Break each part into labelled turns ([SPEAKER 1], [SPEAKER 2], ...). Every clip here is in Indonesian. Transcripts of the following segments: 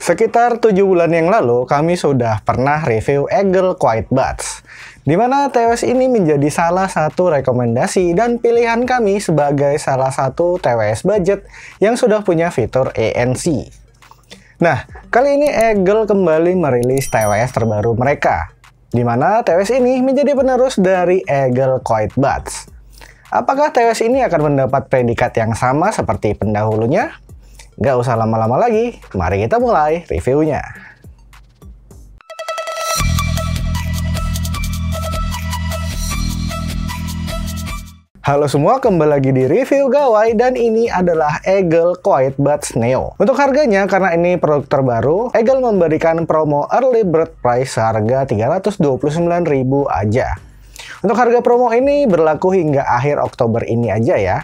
[SPEAKER 1] Sekitar tujuh bulan yang lalu, kami sudah pernah review Eagle Quiet Buds, di mana TWS ini menjadi salah satu rekomendasi dan pilihan kami sebagai salah satu TWS budget yang sudah punya fitur ANC. Nah, kali ini Eagle kembali merilis TWS terbaru mereka, di mana TWS ini menjadi penerus dari Eagle Quiet Buds. Apakah TWS ini akan mendapat predikat yang sama seperti pendahulunya? Nggak usah lama-lama lagi, mari kita mulai reviewnya. Halo semua, kembali lagi di review gawai dan ini adalah Eagle Quiet Buds Neo. Untuk harganya, karena ini produk terbaru, Eagle memberikan promo Early Bird Price seharga 329.000 aja. Untuk harga promo ini berlaku hingga akhir Oktober ini aja ya.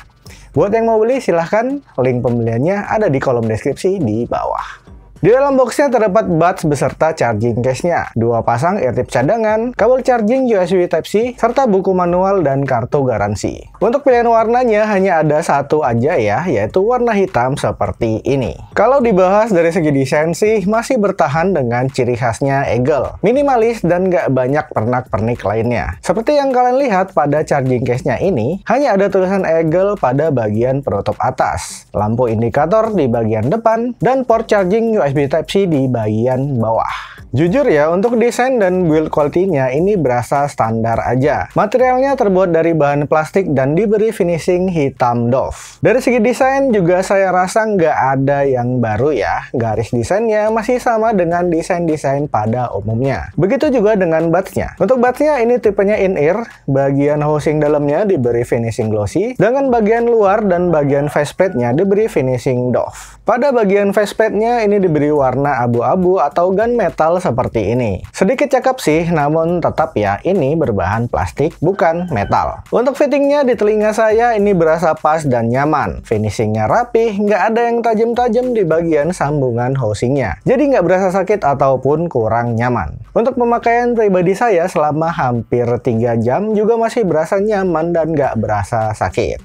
[SPEAKER 1] Buat yang mau beli silahkan link pembeliannya ada di kolom deskripsi di bawah. Di dalam boxnya terdapat buds beserta charging case-nya, dua pasang eartip cadangan, kabel charging USB Type-C, serta buku manual dan kartu garansi. Untuk pilihan warnanya hanya ada satu aja ya, yaitu warna hitam seperti ini. Kalau dibahas dari segi desain sih, masih bertahan dengan ciri khasnya Eagle, minimalis dan nggak banyak pernak-pernik lainnya. Seperti yang kalian lihat pada charging case-nya ini, hanya ada tulisan Eagle pada bagian penutup atas, lampu indikator di bagian depan, dan port charging USB Type-C di bagian bawah. Jujur ya, untuk desain dan build quality-nya ini berasa standar aja. Materialnya terbuat dari bahan plastik dan diberi finishing hitam doff. Dari segi desain juga saya rasa nggak ada yang baru ya. Garis desainnya masih sama dengan desain-desain pada umumnya. Begitu juga dengan batnya. Untuk batnya ini tipenya in-ear, bagian housing dalamnya diberi finishing glossy, dengan bagian luar dan bagian faceplate-nya diberi finishing doff. Pada bagian faceplate-nya ini diberi warna abu-abu atau gunmetal seperti ini. Sedikit cakep sih, namun tetap ya ini berbahan plastik bukan metal. Untuk fittingnya di telinga saya ini berasa pas dan nyaman. Finishingnya rapih, nggak ada yang tajam-tajam di bagian sambungan housingnya. Jadi nggak berasa sakit ataupun kurang nyaman. Untuk pemakaian pribadi saya selama hampir 3 jam juga masih berasa nyaman dan nggak berasa sakit.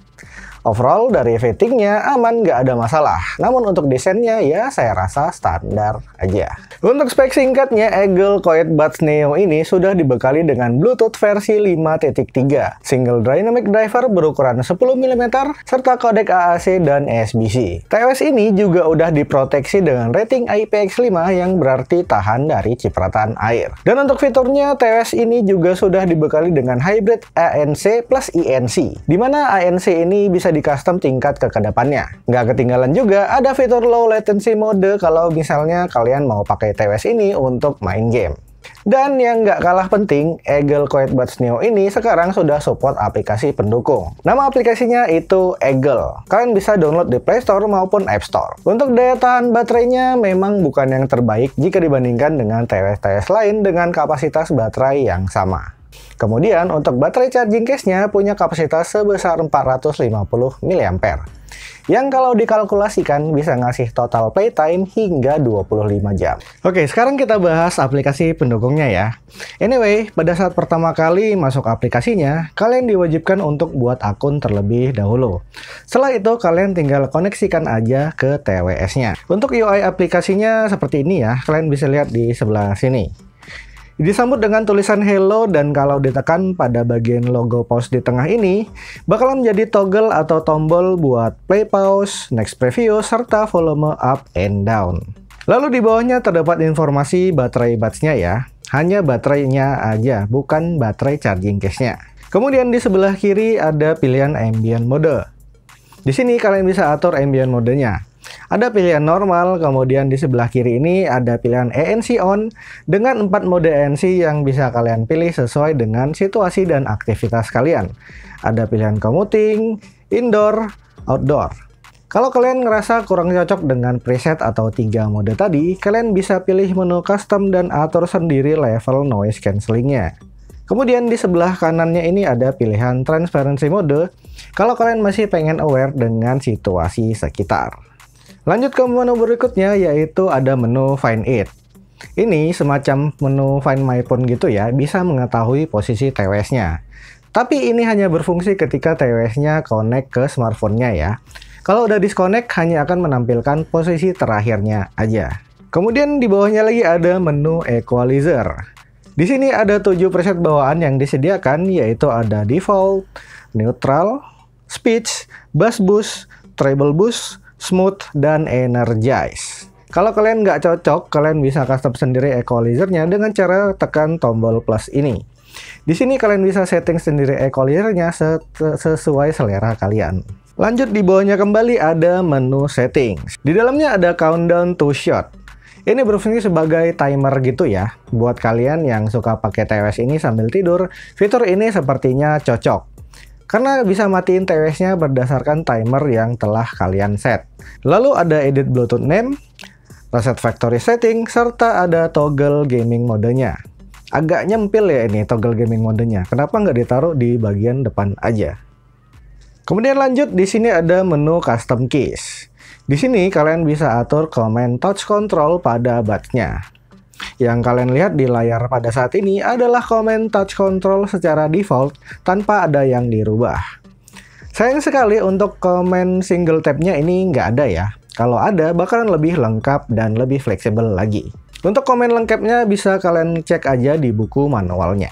[SPEAKER 1] Overall dari fittingnya aman nggak ada masalah, namun untuk desainnya ya saya rasa standar aja. Untuk spek singkatnya, Eagle Quiet Buds Neo ini sudah dibekali dengan Bluetooth versi 5.3, single dynamic driver berukuran 10 mm, serta kodek AAC dan ESBC. TWS ini juga udah diproteksi dengan rating IPX5 yang berarti tahan dari cipratan air. Dan untuk fiturnya, TWS ini juga sudah dibekali dengan hybrid ANC plus ENC, di mana ANC ini bisa di custom tingkat ke kedepannya. Nggak ketinggalan juga ada fitur low latency mode kalau misalnya kalian mau pakai TWS ini untuk main game. Dan yang nggak kalah penting, Eagle Quiet Buds Neo ini sekarang sudah support aplikasi pendukung. Nama aplikasinya itu Eagle. Kalian bisa download di Play Store maupun App Store. Untuk daya tahan baterainya memang bukan yang terbaik jika dibandingkan dengan TWS-TWS lain dengan kapasitas baterai yang sama. Kemudian untuk baterai charging case-nya punya kapasitas sebesar 450 mAh. Yang kalau dikalkulasikan bisa ngasih total playtime hingga 25 jam. Oke, sekarang kita bahas aplikasi pendukungnya ya. Anyway, pada saat pertama kali masuk aplikasinya, kalian diwajibkan untuk buat akun terlebih dahulu. Setelah itu, kalian tinggal koneksikan aja ke TWS-nya. Untuk UI aplikasinya seperti ini ya, kalian bisa lihat di sebelah sini. Disambut dengan tulisan hello dan kalau ditekan pada bagian logo pause di tengah ini, bakalan menjadi toggle atau tombol buat play pause, next preview, serta volume up and down. Lalu di bawahnya terdapat informasi baterai batch ya. Hanya baterainya aja, bukan baterai charging case-nya. Kemudian di sebelah kiri ada pilihan ambient mode. Di sini kalian bisa atur ambient modenya. Ada pilihan normal, kemudian di sebelah kiri ini ada pilihan ANC on dengan empat mode ANC yang bisa kalian pilih sesuai dengan situasi dan aktivitas kalian. Ada pilihan commuting, indoor, outdoor. Kalau kalian ngerasa kurang cocok dengan preset atau tiga mode tadi, kalian bisa pilih menu custom dan atur sendiri level noise cancellingnya. Kemudian di sebelah kanannya ini ada pilihan transparency mode kalau kalian masih pengen aware dengan situasi sekitar. Lanjut ke menu berikutnya yaitu ada menu Find It. Ini semacam menu Find My Phone gitu ya, bisa mengetahui posisi TWS-nya. Tapi ini hanya berfungsi ketika TWS-nya connect ke smartphone-nya ya. Kalau udah disconnect, hanya akan menampilkan posisi terakhirnya aja. Kemudian di bawahnya lagi ada menu Equalizer. Di sini ada tujuh preset bawaan yang disediakan, yaitu ada Default, Neutral, Speech, Bass Boost, Treble Boost, smooth, dan energize. Kalau kalian nggak cocok, kalian bisa custom sendiri equalizernya dengan cara tekan tombol plus ini. Di sini kalian bisa setting sendiri equalizernya sesuai selera kalian. Lanjut di bawahnya kembali ada menu settings. Di dalamnya ada countdown to shot. Ini berfungsi sebagai timer gitu ya. Buat kalian yang suka pakai TWS ini sambil tidur, fitur ini sepertinya cocok karena bisa matiin TWS-nya berdasarkan timer yang telah kalian set. Lalu ada edit Bluetooth name, reset factory setting, serta ada toggle gaming modenya. Agak nyempil ya ini toggle gaming modenya, kenapa nggak ditaruh di bagian depan aja? Kemudian lanjut, di sini ada menu custom keys. Di sini kalian bisa atur command touch control pada batnya. Yang kalian lihat di layar pada saat ini adalah komen touch control secara default tanpa ada yang dirubah. Sayang sekali untuk komen single tapnya ini nggak ada ya. Kalau ada bakalan lebih lengkap dan lebih fleksibel lagi. Untuk komen lengkapnya bisa kalian cek aja di buku manualnya.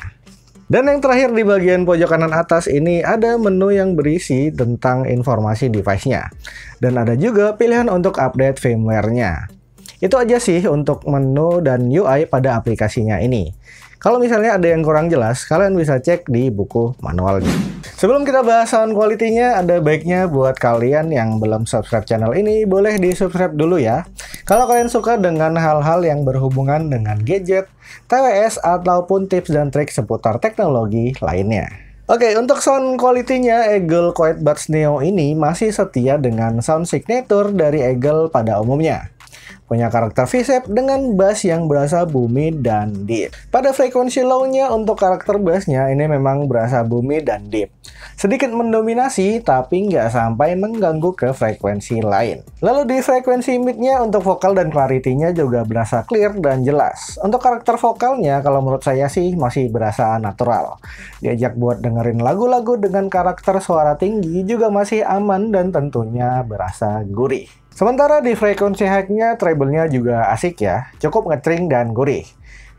[SPEAKER 1] Dan yang terakhir di bagian pojok kanan atas ini ada menu yang berisi tentang informasi device-nya. Dan ada juga pilihan untuk update firmware-nya. Itu aja sih untuk menu dan UI pada aplikasinya ini. Kalau misalnya ada yang kurang jelas, kalian bisa cek di buku manualnya. Sebelum kita bahas sound quality-nya, ada baiknya buat kalian yang belum subscribe channel ini, boleh di-subscribe dulu ya. Kalau kalian suka dengan hal-hal yang berhubungan dengan gadget, TWS, ataupun tips dan trik seputar teknologi lainnya. Oke, untuk sound quality-nya, Eagle Quiet Buds Neo ini masih setia dengan sound signature dari Eagle pada umumnya punya karakter v dengan bass yang berasa bumi dan deep. Pada frekuensi low-nya untuk karakter bassnya ini memang berasa bumi dan deep. Sedikit mendominasi tapi nggak sampai mengganggu ke frekuensi lain. Lalu di frekuensi mid-nya untuk vokal dan clarity-nya juga berasa clear dan jelas. Untuk karakter vokalnya kalau menurut saya sih masih berasa natural. Diajak buat dengerin lagu-lagu dengan karakter suara tinggi juga masih aman dan tentunya berasa gurih. Sementara di frekuensi high-nya treble-nya juga asik ya, cukup ngetring dan gurih.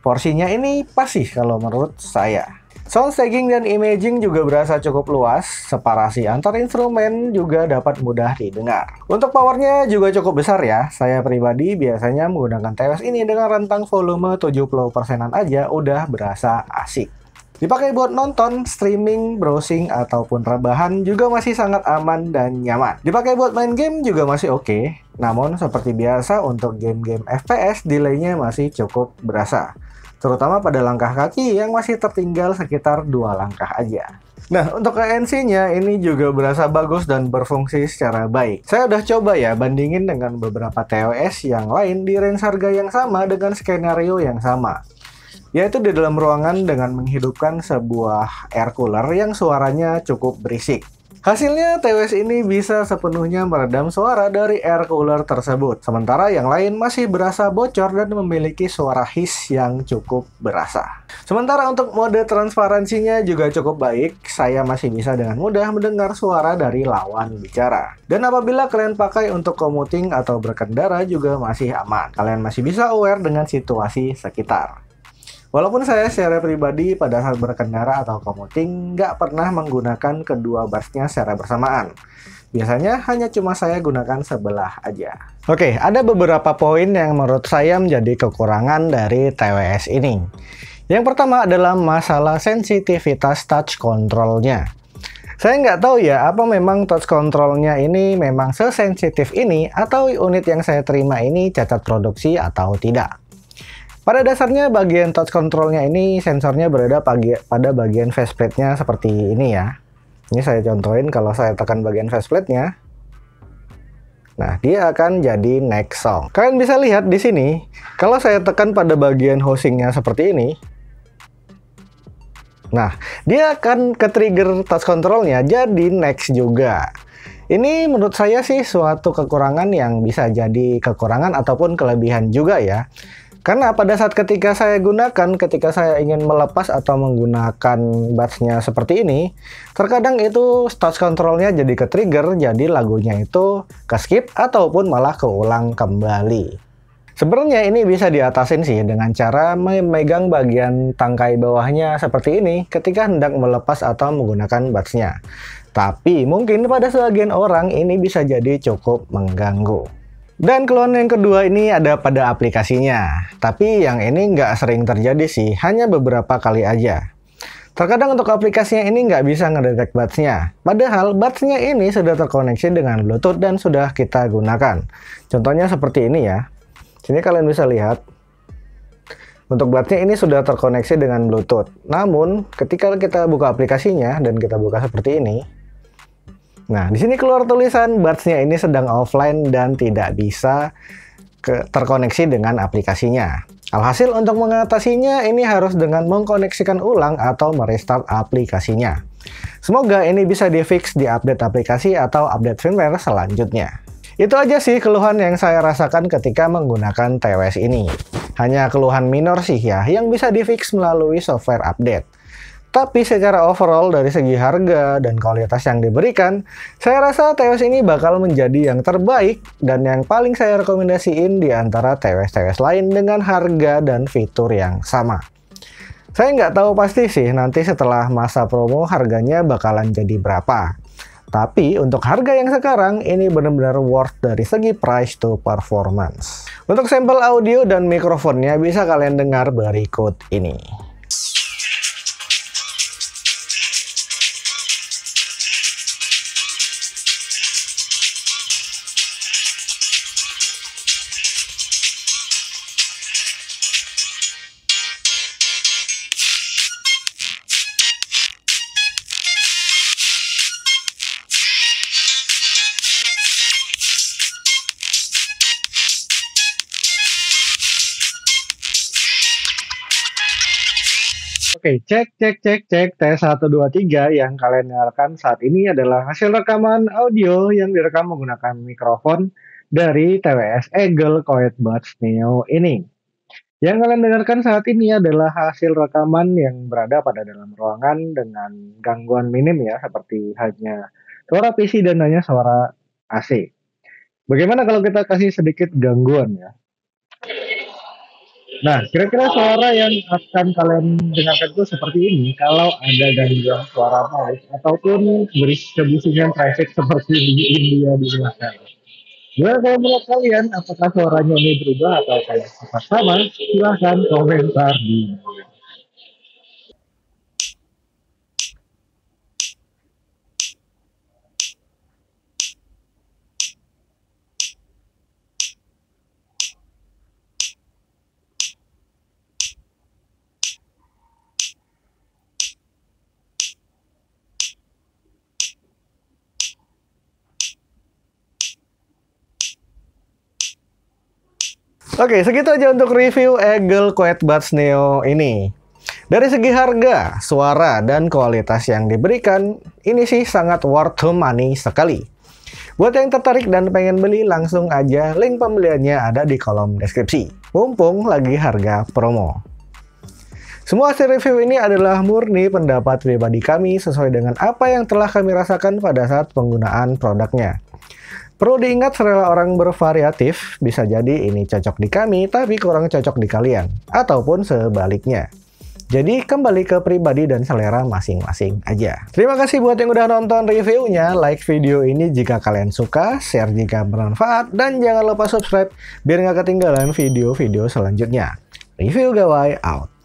[SPEAKER 1] Porsinya ini pas sih kalau menurut saya. Sound staging dan imaging juga berasa cukup luas, separasi antar instrumen juga dapat mudah didengar. Untuk powernya juga cukup besar ya, saya pribadi biasanya menggunakan TWS ini dengan rentang volume 70%an aja udah berasa asik. Dipakai buat nonton, streaming, browsing, ataupun rebahan juga masih sangat aman dan nyaman. Dipakai buat main game juga masih oke. Okay. Namun, seperti biasa untuk game-game FPS, delay-nya masih cukup berasa. Terutama pada langkah kaki yang masih tertinggal sekitar dua langkah aja. Nah, untuk ANC-nya ini juga berasa bagus dan berfungsi secara baik. Saya udah coba ya bandingin dengan beberapa TOS yang lain di range harga yang sama dengan skenario yang sama yaitu di dalam ruangan dengan menghidupkan sebuah air cooler yang suaranya cukup berisik. Hasilnya, TWS ini bisa sepenuhnya meredam suara dari air cooler tersebut, sementara yang lain masih berasa bocor dan memiliki suara his yang cukup berasa. Sementara untuk mode transparansinya juga cukup baik, saya masih bisa dengan mudah mendengar suara dari lawan bicara. Dan apabila kalian pakai untuk commuting atau berkendara juga masih aman, kalian masih bisa aware dengan situasi sekitar. Walaupun saya secara pribadi pada saat berkendara atau commuting nggak pernah menggunakan kedua busnya secara bersamaan. Biasanya hanya cuma saya gunakan sebelah aja. Oke, ada beberapa poin yang menurut saya menjadi kekurangan dari TWS ini. Yang pertama adalah masalah sensitivitas touch controlnya. Saya nggak tahu ya, apa memang touch controlnya ini memang sesensitif ini atau unit yang saya terima ini cacat produksi atau tidak. Pada dasarnya bagian touch controlnya ini sensornya berada pada bagian faceplate-nya seperti ini ya. Ini saya contohin kalau saya tekan bagian faceplate-nya. Nah, dia akan jadi next song. Kalian bisa lihat di sini, kalau saya tekan pada bagian housing-nya seperti ini, Nah, dia akan ke trigger touch controlnya jadi next juga. Ini menurut saya sih suatu kekurangan yang bisa jadi kekurangan ataupun kelebihan juga ya. Karena pada saat ketika saya gunakan, ketika saya ingin melepas atau menggunakan batsnya seperti ini, terkadang itu touch controlnya jadi ke trigger, jadi lagunya itu ke skip ataupun malah keulang kembali. Sebenarnya ini bisa diatasin sih dengan cara memegang bagian tangkai bawahnya seperti ini ketika hendak melepas atau menggunakan batsnya. Tapi mungkin pada sebagian orang ini bisa jadi cukup mengganggu. Dan keluhan yang kedua ini ada pada aplikasinya, tapi yang ini nggak sering terjadi sih, hanya beberapa kali aja. Terkadang untuk aplikasinya ini nggak bisa ngedetect buds-nya, padahal buds-nya ini sudah terkoneksi dengan Bluetooth dan sudah kita gunakan. Contohnya seperti ini ya. Sini kalian bisa lihat, untuk buds-nya ini sudah terkoneksi dengan Bluetooth. Namun, ketika kita buka aplikasinya dan kita buka seperti ini, Nah, di sini keluar tulisan buds-nya ini sedang offline dan tidak bisa ke, terkoneksi dengan aplikasinya. Alhasil untuk mengatasinya ini harus dengan mengkoneksikan ulang atau merestart aplikasinya. Semoga ini bisa difix di update aplikasi atau update firmware selanjutnya. Itu aja sih keluhan yang saya rasakan ketika menggunakan TWS ini. Hanya keluhan minor sih ya yang bisa difix melalui software update. Tapi secara overall dari segi harga dan kualitas yang diberikan, saya rasa TWS ini bakal menjadi yang terbaik dan yang paling saya rekomendasiin di antara TWS-TWS lain dengan harga dan fitur yang sama. Saya nggak tahu pasti sih nanti setelah masa promo harganya bakalan jadi berapa. Tapi untuk harga yang sekarang ini benar-benar worth dari segi price to performance. Untuk sampel audio dan mikrofonnya bisa kalian dengar berikut ini. Oke, cek cek cek cek tes 1 2 3 yang kalian dengarkan saat ini adalah hasil rekaman audio yang direkam menggunakan mikrofon dari TWS Eagle Quiet Buds Neo ini. Yang kalian dengarkan saat ini adalah hasil rekaman yang berada pada dalam ruangan dengan gangguan minim ya, seperti hanya suara PC dan hanya suara AC. Bagaimana kalau kita kasih sedikit gangguan ya? Nah, kira-kira suara yang akan kalian dengarkan itu seperti ini kalau ada gangguan suara noise ataupun distribusinya traffic seperti di India di belakang. Gimana kalau menurut kalian apakah suaranya ini berubah atau kayak tetap sama? Silahkan komentar di Oke, okay, segitu aja untuk review Eagle Quiet Buds Neo ini. Dari segi harga, suara, dan kualitas yang diberikan, ini sih sangat worth the money sekali. Buat yang tertarik dan pengen beli, langsung aja link pembeliannya ada di kolom deskripsi. Mumpung lagi harga promo. Semua hasil review ini adalah murni pendapat pribadi kami sesuai dengan apa yang telah kami rasakan pada saat penggunaan produknya. Perlu diingat selera orang bervariatif, bisa jadi ini cocok di kami tapi kurang cocok di kalian, ataupun sebaliknya. Jadi kembali ke pribadi dan selera masing-masing aja. Terima kasih buat yang udah nonton reviewnya, like video ini jika kalian suka, share jika bermanfaat, dan jangan lupa subscribe biar nggak ketinggalan video-video selanjutnya. Review Gawai out.